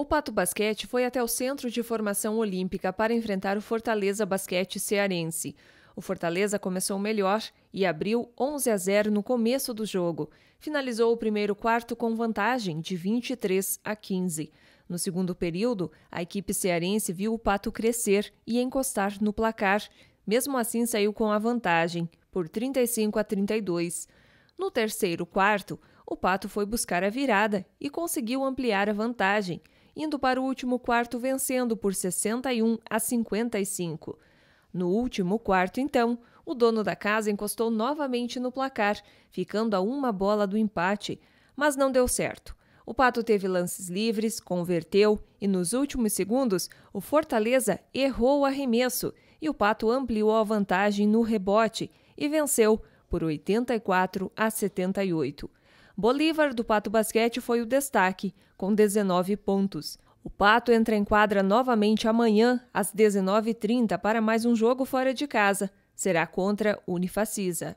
O Pato Basquete foi até o Centro de Formação Olímpica para enfrentar o Fortaleza Basquete Cearense. O Fortaleza começou melhor e abriu 11 a 0 no começo do jogo. Finalizou o primeiro quarto com vantagem de 23 a 15. No segundo período, a equipe cearense viu o Pato crescer e encostar no placar. Mesmo assim, saiu com a vantagem, por 35 a 32. No terceiro quarto, o Pato foi buscar a virada e conseguiu ampliar a vantagem indo para o último quarto vencendo por 61 a 55. No último quarto, então, o dono da casa encostou novamente no placar, ficando a uma bola do empate, mas não deu certo. O Pato teve lances livres, converteu e nos últimos segundos o Fortaleza errou o arremesso e o Pato ampliou a vantagem no rebote e venceu por 84 a 78. Bolívar do Pato Basquete foi o destaque, com 19 pontos. O Pato entra em quadra novamente amanhã, às 19h30, para mais um jogo fora de casa. Será contra Unifacisa.